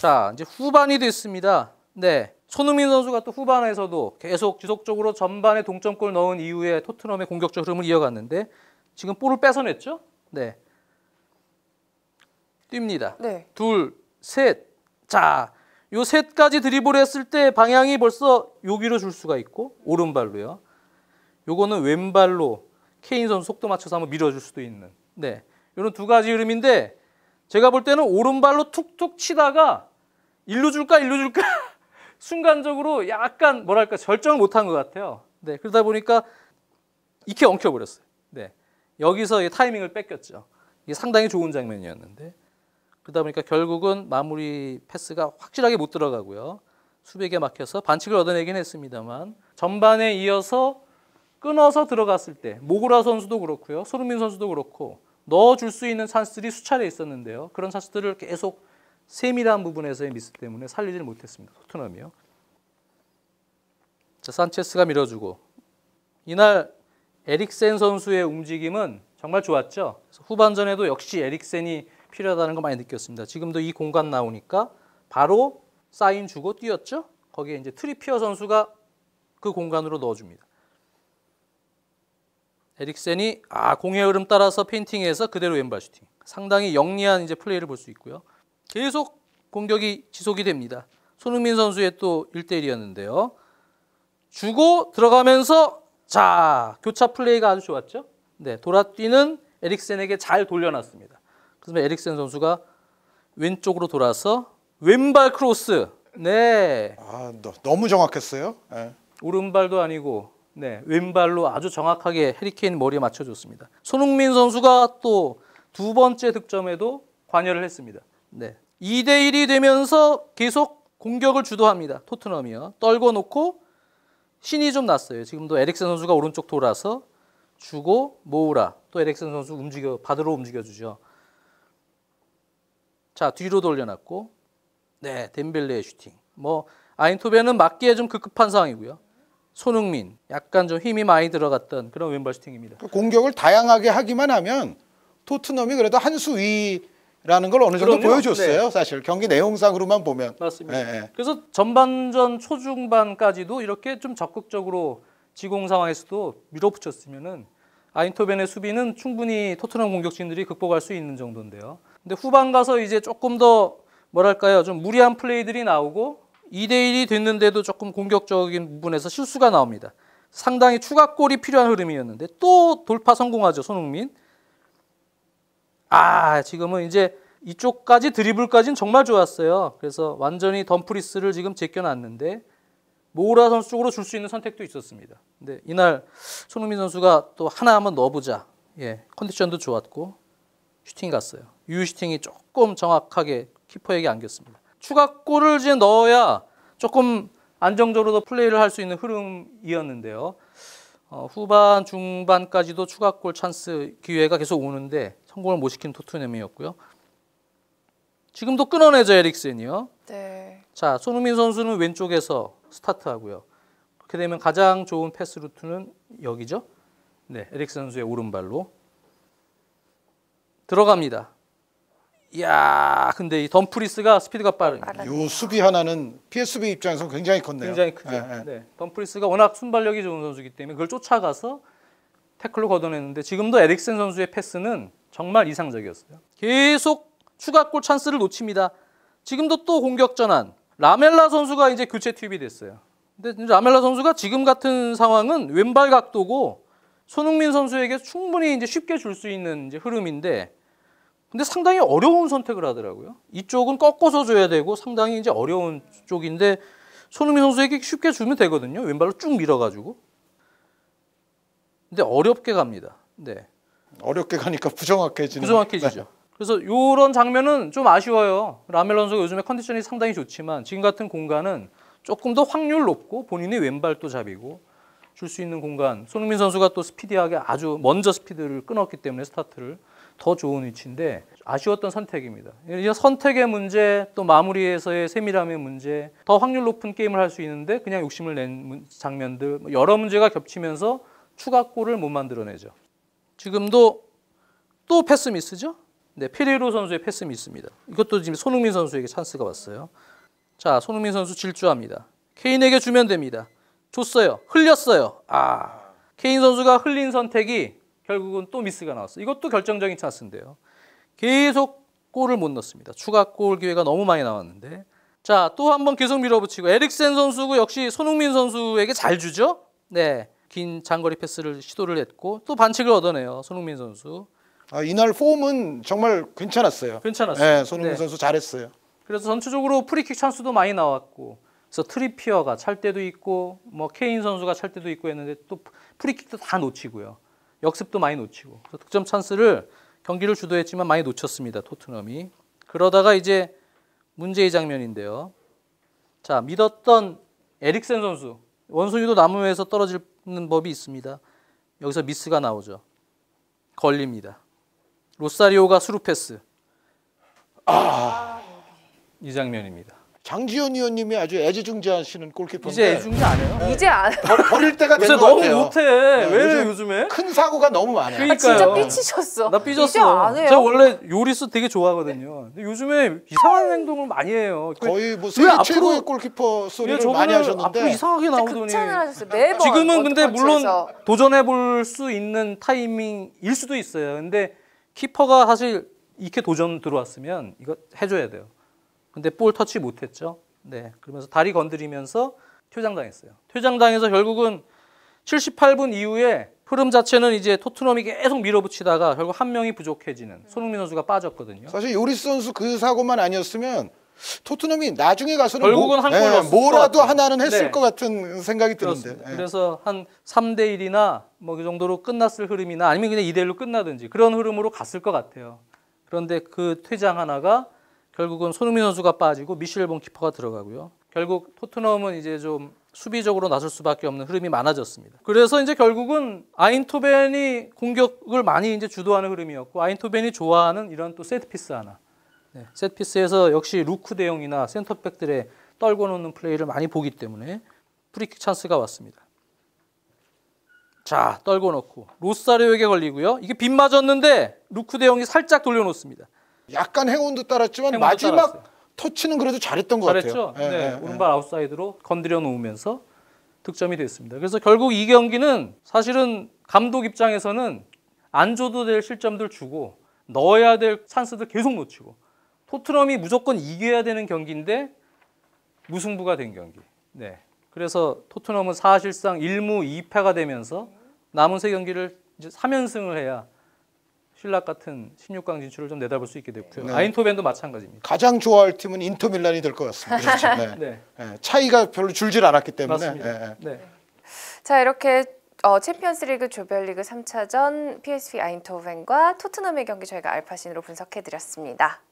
자, 이제 후반이 됐습니다. 네. 손흥민 선수가 또 후반에서도 계속 지속적으로 전반에 동점골 넣은 이후에 토트넘의 공격적 흐름을 이어갔는데 지금 볼을 뺏어냈죠? 네. 뜁니다. 네. 둘, 셋. 자, 요 셋까지 드리블 했을 때 방향이 벌써 여기로 줄 수가 있고 오른발로요. 요거는 왼발로 케인 선수 속도 맞춰서 한번 밀어줄 수도 있는. 네. 요런두 가지 흐름인데 제가 볼 때는 오른발로 툭툭 치다가 일로 줄까 일로 줄까 순간적으로 약간 뭐랄까 절정을 못한 것 같아요. 네 그러다 보니까 이렇게 엉켜버렸어요. 네 여기서 타이밍을 뺏겼죠. 이게 상당히 좋은 장면이었는데 그러다 보니까 결국은 마무리 패스가 확실하게 못 들어가고요. 수백에 막혀서 반칙을 얻어내긴 했습니다만 전반에 이어서 끊어서 들어갔을 때 모구라 선수도 그렇고요. 손흥민 선수도 그렇고 넣어줄 수 있는 찬스들이 수차례 있었는데요. 그런 찬스들을 계속 세밀한 부분에서의 미스 때문에 살리질 못했습니다. 토트넘이요. 자, 산체스가 밀어주고 이날 에릭센 선수의 움직임은 정말 좋았죠. 후반전에도 역시 에릭센이 필요하다는 거 많이 느꼈습니다. 지금도 이 공간 나오니까 바로 사인 주고 뛰었죠. 거기에 이제 트리피어 선수가 그 공간으로 넣어줍니다. 에릭센이 아 공의 흐름 따라서 페인팅해서 그대로 왼발 슈팅. 상당히 영리한 이제 플레이를 볼 수 있고요. 계속 공격이 지속이 됩니다. 손흥민 선수의 또 1대1이었는데요. 주고 들어가면서 자 교차 플레이가 아주 좋았죠. 네 돌아뛰는 에릭센에게 잘 돌려놨습니다. 그래서 에릭센 선수가 왼쪽으로 돌아서 왼발 크로스. 네. 아 너, 무 정확했어요. 네. 오른발도 아니고 네, 왼발로 아주 정확하게 해리케인 머리에 맞춰줬습니다. 손흥민 선수가 또 두 번째 득점에도 관여를 했습니다. 네, 2대 1이 되면서 계속 공격을 주도합니다. 토트넘이요. 떨궈 놓고 신이 좀 났어요. 지금도 에릭슨 선수가 오른쪽 돌아서 주고 모으라. 또 에릭슨 선수 움직여 받으러 움직여 주죠. 자, 뒤로 돌려놨고 네, 덴벨레의 슈팅. 뭐 아인토베는 맞기에 좀 급급한 상황이고요. 손흥민 약간 좀 힘이 많이 들어갔던 그런 왼발 슈팅입니다. 그 공격을 다양하게 하기만 하면 토트넘이 그래도 한 수 위라는 걸 어느 정도 그럼요. 보여줬어요. 네. 사실 경기 내용상으로만 보면 맞습니다. 네, 네, 그래서 전반전 초중반까지도 이렇게 좀 적극적으로 지공 상황에서도 밀어붙였으면은 아인토벤의 수비는 충분히 토트넘 공격진들이 극복할 수 있는 정도인데요. 근데 후반 가서 이제 조금 더 뭐랄까요 좀 무리한 플레이들이 나오고 2대1이 됐는데도 조금 공격적인 부분에서 실수가 나옵니다. 상당히 추가골이 필요한 흐름이었는데 또 돌파 성공하죠, 손흥민. 아, 지금은 이제 이쪽까지 드리블까지는 정말 좋았어요. 그래서 완전히 덤프리스를 지금 제껴놨는데 모우라 선수 쪽으로 줄 수 있는 선택도 있었습니다. 근데 이날 손흥민 선수가 또 하나 한번 넣어보자. 예, 컨디션도 좋았고 슈팅 갔어요. 유슈팅이 조금 정확하게 키퍼에게 안겼습니다. 추가 골을 이제 넣어야 조금 안정적으로 플레이를 할 수 있는 흐름이었는데요. 어, 후반 중반까지도 추가골 찬스 기회가 계속 오는데 성공을 못 시킨 토트넘이었고요. 지금도 끊어내죠 에릭센이요. 네. 자 손흥민 선수는 왼쪽에서 스타트하고요. 그렇게 되면 가장 좋은 패스 루트는 여기죠. 네, 에릭센 선수의 오른발로 들어갑니다. 이야, 근데 이 덤프리스가 스피드가 빠릅니다. 수비 하나는 PSV 입장에서 굉장히 컸네요. 굉장히 크죠. 네. 네. 덤프리스가 워낙 순발력이 좋은 선수이기 때문에 그걸 쫓아가서 태클로 걷어냈는데 지금도 에릭센 선수의 패스는 정말 이상적이었어요. 계속 추가골 찬스를 놓칩니다. 지금도 또 공격 전환. 라멜라 선수가 이제 교체 투입이 됐어요. 근데 라멜라 선수가 지금 같은 상황은 왼발 각도고 손흥민 선수에게 충분히 이제 쉽게 줄 수 있는 이제 흐름인데 근데 상당히 어려운 선택을 하더라고요. 이쪽은 꺾어서 줘야 되고 상당히 이제 어려운 쪽인데 손흥민 선수에게 쉽게 주면 되거든요. 왼발로 쭉 밀어가지고. 근데 어렵게 갑니다. 네. 어렵게 가니까 부정확해지는. 부정확해지죠. 네. 그래서 이런 장면은 좀 아쉬워요. 라멜 선수가 요즘에 컨디션이 상당히 좋지만 지금 같은 공간은 조금 더 확률 높고 본인이 왼발도 잡이고 줄수 있는 공간. 손흥민 선수가 또 스피디하게 아주 먼저 스피드를 끊었기 때문에 스타트를 더 좋은 위치인데 아쉬웠던 선택입니다. 이 선택의 문제 또 마무리에서의 세밀함의 문제 더 확률 높은 게임을 할 수 있는데 그냥 욕심을 낸 장면들 뭐 여러 문제가 겹치면서 추가골을 못 만들어내죠. 지금도 또 패스 미스죠? 네, 피레로 선수의 패스 미스입니다. 이것도 지금 손흥민 선수에게 찬스가 왔어요. 자, 손흥민 선수 질주합니다. 케인에게 주면 됩니다. 줬어요. 흘렸어요. 아. 케인 선수가 흘린 선택이 결국은 또 미스가 나왔어요. 이것도 결정적인 찬스인데요. 계속 골을 못 넣습니다. 추가 골 기회가 너무 많이 나왔는데. 자, 또 한 번 계속 밀어붙이고 에릭센 선수고 역시 손흥민 선수에게 잘 주죠? 네. 긴 장거리 패스를 시도를 했고 또 반칙을 얻어내요. 손흥민 선수. 아, 이날 폼은 정말 괜찮았어요. 괜찮았어요. 네, 손흥민 네. 선수 잘했어요. 그래서 전체적으로 프리킥 찬스도 많이 나왔고 그래서 트리피어가 찰 때도 있고 뭐 케인 선수가 찰 때도 있고 했는데 또 프리킥도 다 놓치고요. 역습도 많이 놓치고. 그래서 득점 찬스를 경기를 주도했지만 많이 놓쳤습니다. 토트넘이. 그러다가 이제 문제의 장면인데요. 자, 믿었던 에릭센 선수. 원숭이도 나무에서 떨어지는 법이 있습니다. 여기서 미스가 나오죠. 걸립니다. 로사리오가 수루 패스. 아, 이 장면입니다. 장지현 의원님이 아주 애지중지하시는 골키퍼인데 이제 애중지 안 해요? 네. 이제 안 버릴 때가 된것 같아요. 너무 못해. 네, 왜 요즘에? 큰 사고가 너무 많아요. 그러니까요. 아, 진짜 삐치셨어. 나 삐졌어. 제가 원래 요리수 되게 좋아하거든요. 근데 요즘에 이상한 행동을 많이 해요. 그 거의 뭐 세계 최고의 골키퍼 소리를 많이 하셨는데 앞으로 이상하게 나오더니 지금은 근데 물론 도전해 볼 수 있는 타이밍일 수도 있어요. 근데 키퍼가 사실 이렇게 도전 들어왔으면 이거 해줘야 돼요. 근데 볼 터치 못했죠. 네. 그러면서 다리 건드리면서 퇴장당했어요. 퇴장당해서 결국은 78분 이후에 흐름 자체는 이제 토트넘이 계속 밀어붙이다가 결국 한 명이 부족해지는 음. 손흥민 선수가 빠졌거든요. 사실 요리스 선수 그 사고만 아니었으면 토트넘이 나중에 가서는 뭐 결국은 뭐, 예, 뭐라도 하나는 했을 네. 것 같은 생각이 드는데. 예. 그래서 한 3대 1이나 뭐 그 정도로 끝났을 흐름이나 아니면 그냥 2대 1로 끝나든지 그런 흐름으로 갔을 것 같아요. 그런데 그 퇴장 하나가 결국은 손흥민 선수가 빠지고 미셸 본키퍼가 들어가고요. 결국 토트넘은 이제 좀 수비적으로 나설 수밖에 없는 흐름이 많아졌습니다. 그래서 이제 결국은 아인토벤이 공격을 많이 이제 주도하는 흐름이었고 아인토벤이 좋아하는 이런 또 세트피스 하나. 네, 세트피스에서 역시 루크 대용이나 센터백들의 떨궈 놓는 플레이를 많이 보기 때문에 프리킥 찬스가 왔습니다. 자, 떨궈 놓고 로사리오에게 걸리고요. 이게 빗 맞았는데 루크 대용이 살짝 돌려놓습니다. 약간 행운도 따랐지만 행운도 마지막 따랐어요. 터치는 그래도 잘했던 것 잘했죠? 같아요. 잘했죠. 네, 네, 오른발 아웃사이드로 건드려 놓으면서 득점이 됐습니다. 그래서 결국 이 경기는 사실은 감독 입장에서는 안 줘도 될 실점들 주고 넣어야 될 찬스들 계속 놓치고 토트넘이 무조건 이겨야 되는 경기인데 무승부가 된 경기. 네. 그래서 토트넘은 사실상 1무 2패가 되면서 남은 세 경기를 이제 3연승을 해야 신락 같은 16강 진출을 좀 내다볼 수 있게 됐고요. 네. 아인토벤도 마찬가지입니다. 가장 좋아할 팀은 인터 밀란이 될 것 같습니다. 그렇죠. 네. 네. 네. 차이가 별로 줄질 않았기 때문에. 네, 네. 자 이렇게 어, 챔피언스리그 조별리그 3차전 PSV 아인토벤과 토트넘의 경기 저희가 알파신으로 분석해드렸습니다.